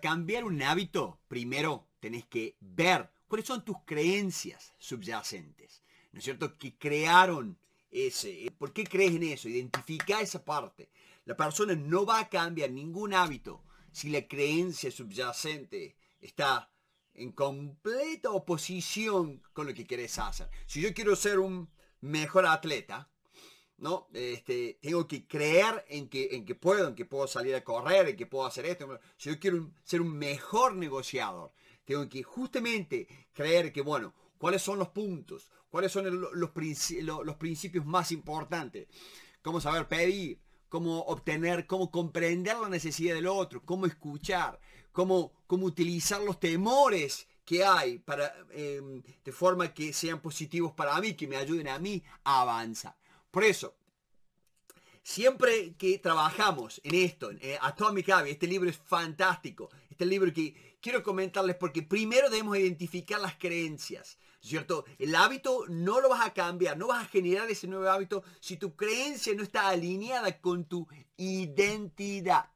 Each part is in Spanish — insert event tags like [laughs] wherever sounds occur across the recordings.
cambiar un hábito, primero tenés que ver cuáles son tus creencias subyacentes, ¿no es cierto? Que crearon ese, ¿por qué crees en eso? Identifica esa parte. La persona no va a cambiar ningún hábito si la creencia subyacente está en completa oposición con lo que querés hacer. Si yo quiero ser un mejor atleta, ¿no? Este, tengo que creer en que, en que puedo, en que puedo salir a correr, en que puedo hacer esto. Si yo quiero ser un mejor negociador, tengo que justamente creer que, bueno, cuáles son los puntos, cuáles son los, los, principios más importantes, cómo saber pedir, cómo obtener, cómo comprender la necesidad del otro, cómo escuchar, cómo, cómo utilizar los temores que hay para, em, de forma que sean positivos para mí, que me ayuden a mí a avanzar. Por eso, siempre que trabajamos en esto, en eh, Atomic Habit, este libro es fantástico. Este libro que quiero comentarles porque primero debemos identificar las creencias, ¿cierto? El hábito no lo vas a cambiar, no vas a generar ese nuevo hábito si tu creencia no está alineada con tu identidad.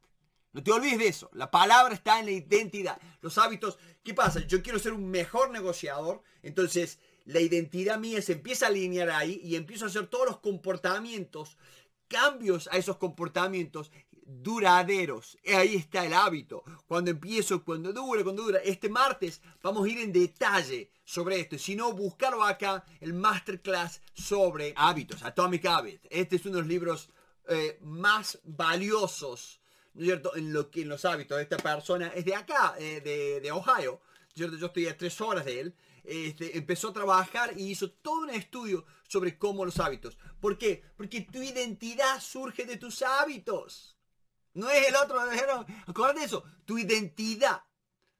No te olvides de eso. La palabra está en la identidad. Los hábitos. ¿Qué pasa? Yo quiero ser un mejor negociador. Entonces, la identidad mía se empieza a alinear ahí y empiezo a hacer todos los comportamientos, cambios a esos comportamientos duraderos. Ahí está el hábito. Cuando empiezo, cuando dure cuando dura. Este martes vamos a ir en detalle sobre esto. Si no, buscarlo acá, el masterclass sobre hábitos, Atomic Habit. Este es uno de los libros eh, más valiosos, cierto?, en, lo que, en los hábitos. Esta persona es de acá, eh, de, Ohio. Yo estoy a tres horas de él. Este, empezó a trabajar y hizo todo un estudio sobre cómo los hábitos. ¿Por qué? Porque tu identidad surge de tus hábitos. No es el otro, no, eso. Tu identidad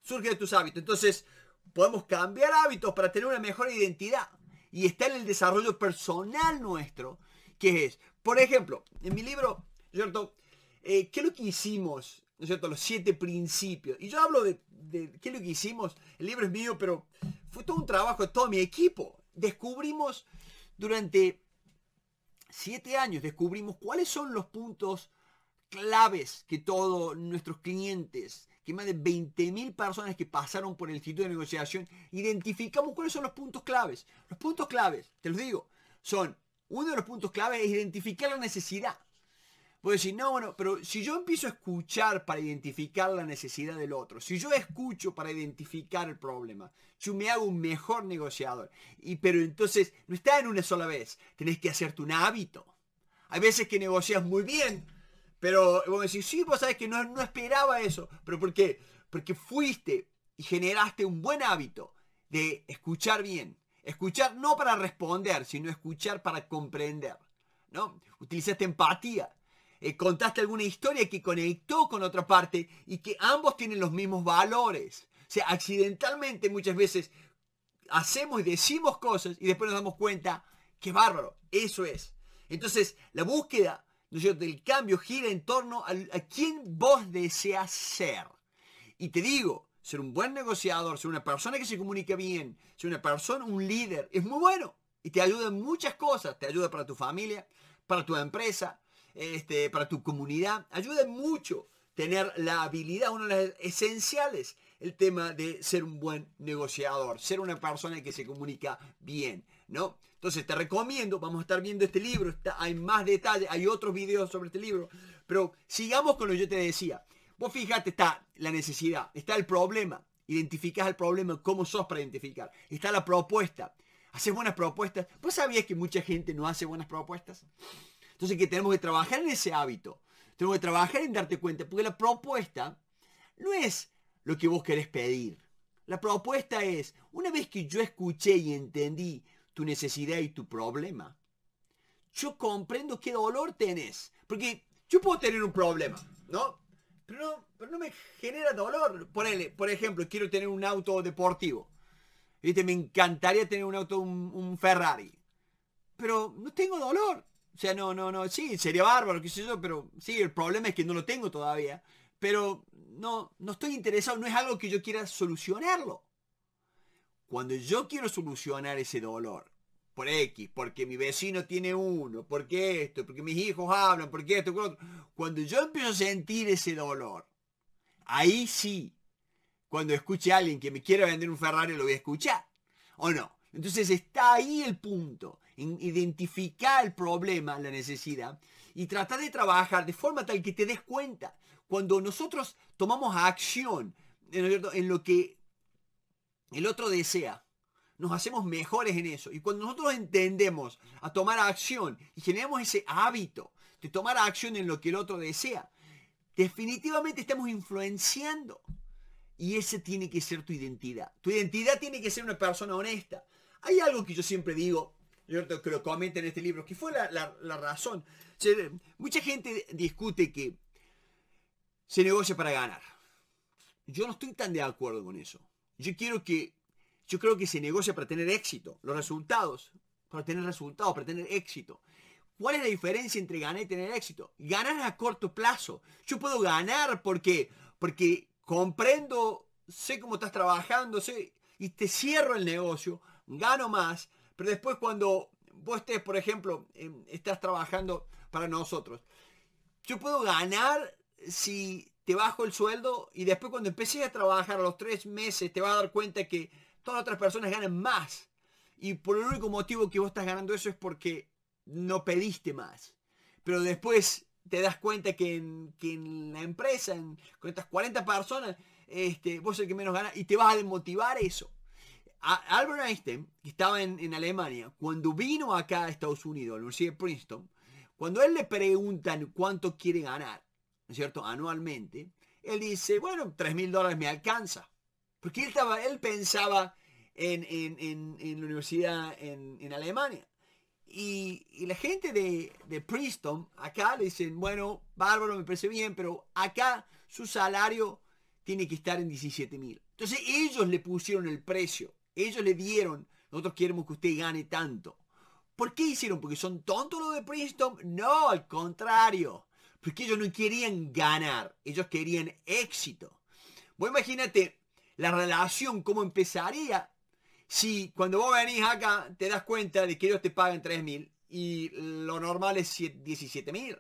surge de tus hábitos. Entonces, podemos cambiar hábitos para tener una mejor identidad. Y está en el desarrollo personal nuestro, que es, por ejemplo, en mi libro, ¿cierto? Eh, ¿Qué es lo que hicimos cierto? Los siete principios. Y yo hablo de, de qué es lo que hicimos. El libro es mío, pero fue todo un trabajo de todo mi equipo. Descubrimos durante siete años, descubrimos cuáles son los puntos claves que todos nuestros clientes, que más de 20.000 personas que pasaron por el Instituto de Negociación, identificamos cuáles son los puntos claves. Los puntos claves, te los digo, son, uno de los puntos claves es identificar la necesidad puedes decir, no, bueno, pero si yo empiezo a escuchar para identificar la necesidad del otro, si yo escucho para identificar el problema, yo me hago un mejor negociador. Y pero entonces no está en una sola vez, tenés que hacerte un hábito. Hay veces que negocias muy bien, pero vos decís, sí, vos sabés que no, no esperaba eso. ¿Pero por qué? Porque fuiste y generaste un buen hábito de escuchar bien. Escuchar no para responder, sino escuchar para comprender. ¿no? Utilizaste empatía eh, contaste alguna historia que conectó con otra parte y que ambos tienen los mismos valores. O sea, accidentalmente muchas veces hacemos y decimos cosas y después nos damos cuenta, que bárbaro, eso es. Entonces, la búsqueda del cambio gira en torno a, a quién vos deseas ser. Y te digo, ser un buen negociador, ser una persona que se comunica bien, ser una persona, un líder, es muy bueno. Y te ayuda en muchas cosas. Te ayuda para tu familia, para tu empresa, este, para tu comunidad. Ayuda mucho tener la habilidad, una de las esenciales, el tema de ser un buen negociador, ser una persona que se comunica bien, ¿no? Entonces te recomiendo, vamos a estar viendo este libro, hay más detalles, hay otros videos sobre este libro, pero sigamos con lo que yo te decía. Vos fíjate, está la necesidad, está el problema, identificás el problema, cómo sos para identificar, está la propuesta, haces buenas propuestas. ¿Vos sabías que mucha gente no hace buenas propuestas? Entonces que tenemos que trabajar en ese hábito. Tenemos que trabajar en darte cuenta, porque la propuesta no es lo que vos querés pedir. La propuesta es, una vez que yo escuché y entendí tu necesidad y tu problema, yo comprendo qué dolor tenés. Porque yo puedo tener un problema, ¿no? Pero no, me genera dolor. por ejemplo, quiero tener un auto deportivo. Me encantaría tener un auto, un Ferrari. Pero no tengo dolor. O sea, no, no, no, sí, sería bárbaro, qué sé yo, pero sí, el problema es que no lo tengo todavía. Pero no, no estoy interesado, no es algo que yo quiera solucionarlo. Cuando yo quiero solucionar ese dolor, por X, porque mi vecino tiene uno, porque esto, porque mis hijos hablan, porque esto, Cuando yo empiezo a sentir ese dolor, ahí sí, cuando escuche a alguien que me quiera vender un Ferrari, lo voy a escuchar. ¿O no? Entonces está ahí el punto, en identificar el problema, la necesidad, y tratar de trabajar de forma tal que te des cuenta. Cuando nosotros tomamos acción en lo que el otro desea, nos hacemos mejores en eso. Y cuando nosotros entendemos a tomar acción y generamos ese hábito de tomar acción en lo que el otro desea, definitivamente estamos influenciando. Y esa tiene que ser tu identidad. Tu identidad tiene que ser una persona honesta. Hay algo que yo siempre digo, que lo comenta en este libro, que fue la, razón. mucha gente discute que se negocia para ganar. Yo no estoy tan de acuerdo con eso. Yo quiero que, yo creo que se negocia para tener éxito, los resultados, para tener resultados, para tener éxito. ¿Cuál es la diferencia entre ganar y tener éxito? Ganar a corto plazo. Yo puedo ganar porque, porque comprendo, sé cómo estás trabajando, sé, y te cierro el negocio gano más, pero después cuando vos estés, por ejemplo, em, estás trabajando para nosotros, yo puedo ganar si te bajo el sueldo y después cuando empecé a trabajar a los tres meses te vas a dar cuenta que todas las otras personas ganan más. Y por el único motivo que vos estás ganando eso es porque no pediste más. Pero después te das cuenta que en, la empresa, con estas 40 personas, este, vos es el que menos gana y te vas a desmotivar eso. Albert Einstein, que estaba en, Alemania, cuando vino acá a Estados Unidos, a la Universidad de Princeton, cuando él le preguntan cuánto quiere ganar, ¿no es cierto?, anualmente, él dice, bueno, $3,000 mil dólares me alcanza. Porque él, estaba, él pensaba en, la universidad en, Alemania. Y, la gente de, de Princeton acá le dicen, bueno, bárbaro, me parece bien, pero acá su salario tiene que estar en $17,000. mil. Entonces ellos le pusieron el precio. Ellos le dieron, nosotros queremos que usted gane tanto. ¿Por qué hicieron? ¿Porque son tontos los de Princeton? No, al contrario. Porque ellos no querían ganar, ellos querían éxito. Vos imagínate la relación, cómo empezaría si cuando vos venís acá te das cuenta de que ellos te pagan 3.000 y lo normal es mil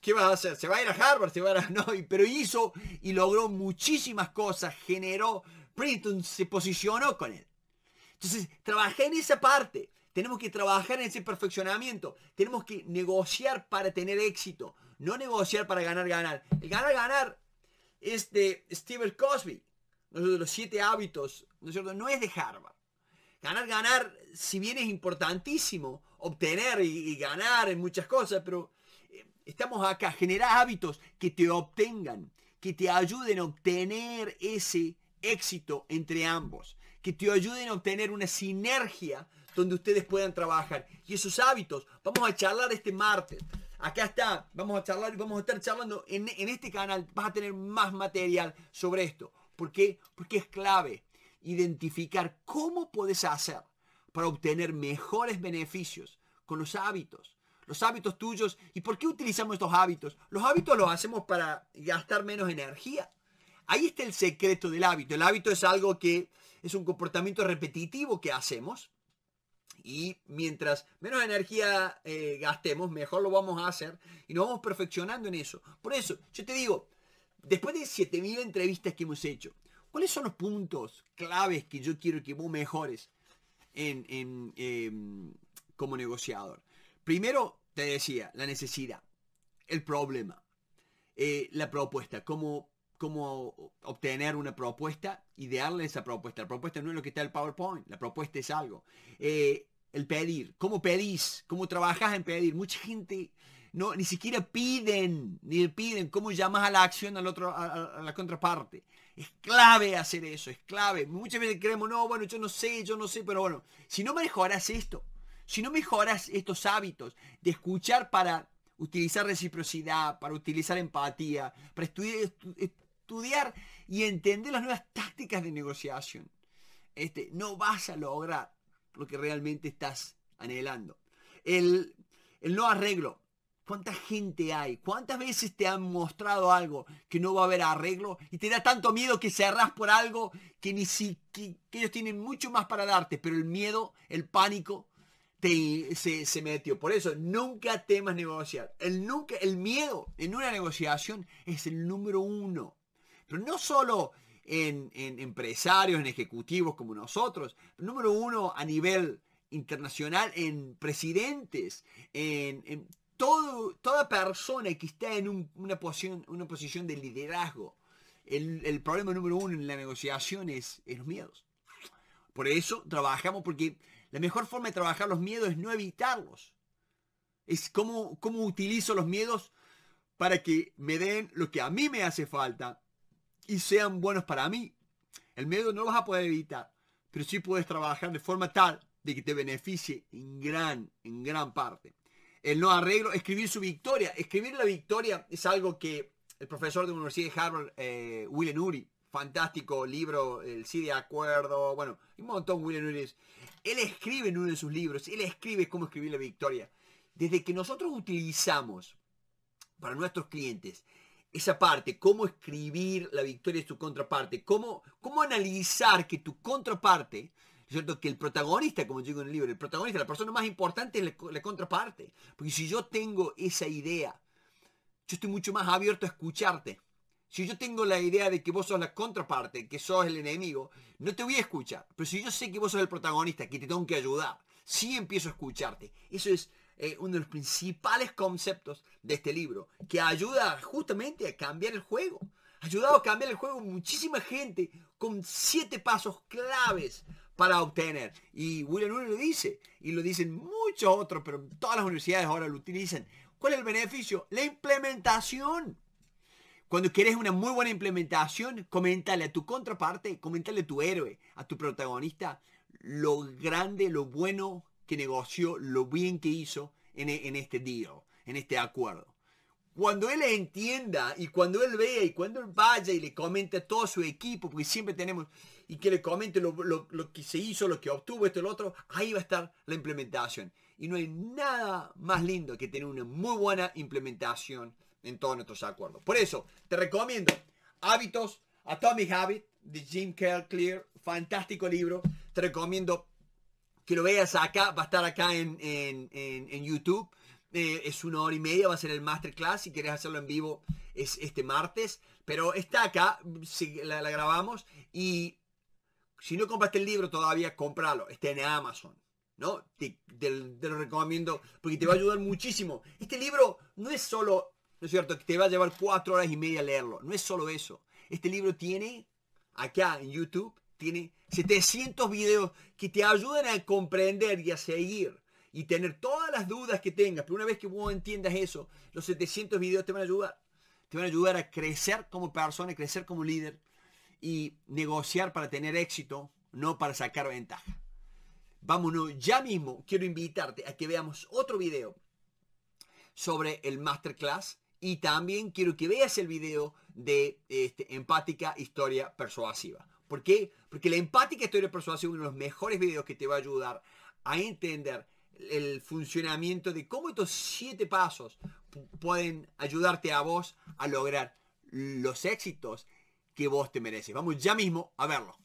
¿Qué vas a hacer? ¿Se va a ir a Harvard? ¿Se va a ir a... [laughs] pero hizo y logró muchísimas cosas, generó Princeton se posicionó con él. Entonces, trabajé en esa parte. Tenemos que trabajar en ese perfeccionamiento. Tenemos que negociar para tener éxito. No negociar para ganar, ganar. El ganar, ganar es de Steve Cosby. Los siete hábitos, ¿no es cierto? No es de Harvard. Ganar, ganar, si bien es importantísimo obtener y, ganar en muchas cosas, pero eh, estamos acá. Generar hábitos que te obtengan, que te ayuden a obtener ese éxito entre ambos, que te ayuden a obtener una sinergia donde ustedes puedan trabajar. Y esos hábitos, vamos a charlar este martes. Acá está, vamos a charlar, y vamos a estar charlando en, en este canal, vas a tener más material sobre esto. ¿Por Porque es clave identificar cómo puedes hacer para obtener mejores beneficios con los hábitos. Los hábitos tuyos. ¿Y por qué utilizamos estos hábitos? Los hábitos los hacemos para gastar menos energía. Ahí está el secreto del hábito. El hábito es algo que es un comportamiento repetitivo que hacemos y mientras menos energía eh, gastemos, mejor lo vamos a hacer y nos vamos perfeccionando en eso. Por eso, yo te digo, después de 7.000 entrevistas que hemos hecho, ¿cuáles son los puntos claves que yo quiero que vos mejores em, como negociador? Primero, te decía, la necesidad, el problema, eh, la propuesta, cómo cómo obtener una propuesta y darle esa propuesta. La propuesta no es lo que está en el PowerPoint, la propuesta es algo. Eh, el pedir, cómo pedís, cómo trabajás en pedir. Mucha gente no, ni siquiera piden, ni piden cómo llamas a la acción al otro, a, la contraparte. Es clave hacer eso, es clave. Muchas veces creemos, no, bueno, yo no sé, yo no sé, pero bueno, si no mejoras esto, si no mejoras estos hábitos de escuchar para utilizar reciprocidad, para utilizar empatía, para estudiar, estudiar y entender las nuevas tácticas de negociación, este, no vas a lograr lo que realmente estás anhelando. El, no arreglo. ¿Cuánta gente hay? ¿Cuántas veces te han mostrado algo que no va a haber arreglo? Y te da tanto miedo que cerrás por algo que ni si, ellos tienen mucho más para darte, pero el miedo, el pánico, te, se, metió. Por eso, nunca temas negociar. El, nunca, el miedo en una negociación es el número uno no solo en, empresarios, en ejecutivos como nosotros, número uno a nivel internacional, en presidentes, en, toda persona que está en una, posición, una posición de liderazgo. El, problema número uno en la negociación es, los miedos. Por eso trabajamos, porque la mejor forma de trabajar los miedos es no evitarlos. Es cómo, cómo utilizo los miedos para que me den lo que a mí me hace falta y sean buenos para mí. El miedo no lo vas a poder evitar, pero sí puedes trabajar de forma tal de que te beneficie en gran, en gran parte. El no arreglo, escribir su victoria. Escribir la victoria es algo que el profesor de la Universidad de Harvard, eh, Uri, fantástico libro, el sí de acuerdo, bueno, un montón William Uri Él escribe en uno de sus libros, él escribe cómo escribir la victoria. Desde que nosotros utilizamos para nuestros clientes esa parte, cómo escribir la victoria de tu contraparte, cómo, cómo analizar que tu contraparte, ¿cierto? Que el protagonista, como digo en el libro, el protagonista, la persona más importante es la, la contraparte. Porque si yo tengo esa idea, yo estoy mucho más abierto a escucharte. Si yo tengo la idea de que vos sos la contraparte, que sos el enemigo, no te voy a escuchar. Pero si yo sé que vos sos el protagonista, que te tengo que ayudar, sí empiezo a escucharte. Eso es eh, uno de los principales conceptos de este libro, que ayuda justamente a cambiar el juego. Ha ayudado a cambiar el juego muchísima gente con siete pasos claves para obtener. Y William lo dice, y lo dicen muchos otros, pero todas las universidades ahora lo utilizan. ¿Cuál es el beneficio? La implementación. Cuando quieres una muy buena implementación, coméntale a tu contraparte, coméntale a tu héroe, a tu protagonista, lo grande, lo bueno que negoció, lo bien que hizo en, e, este día en este acuerdo. Cuando él entienda y cuando él vea y cuando él vaya y le comente a todo su equipo, porque siempre tenemos, y que le comente lo, que se hizo, lo que obtuvo, esto, lo otro, ahí va a estar la implementación. Y no hay nada más lindo que tener una muy buena implementación en todos nuestros acuerdos. Por eso, te recomiendo Hábitos, Atomic Habit, de Jim Clear, fantástico libro. Te recomiendo que lo veas acá, va a estar acá en, YouTube. Eh, es una hora y media, va a ser el masterclass. Si quieres hacerlo en vivo, es este martes. Pero está acá, si la, grabamos. Y si no compraste el libro todavía, cómpralo. Está en Amazon. ¿No? Te, lo recomiendo porque te va a ayudar muchísimo. Este libro no es solo ¿no es cierto? Que te va a llevar cuatro horas y media leerlo. No es solo eso. Este libro tiene acá en YouTube tiene 700 videos que te ayudan a comprender y a seguir y tener todas las dudas que tengas. Pero una vez que vos entiendas eso, los 700 videos te van a ayudar. Te van a ayudar a crecer como persona, crecer como líder y negociar para tener éxito, no para sacar ventaja. Vámonos ya mismo. Quiero invitarte a que veamos otro video sobre el masterclass y también quiero que veas el video de este, empática historia persuasiva. ¿Por qué? Porque la empática historia de persuasión es uno de los mejores videos que te va a ayudar a entender el funcionamiento de cómo estos siete pasos pueden ayudarte a vos a lograr los éxitos que vos te mereces. Vamos ya mismo a verlo.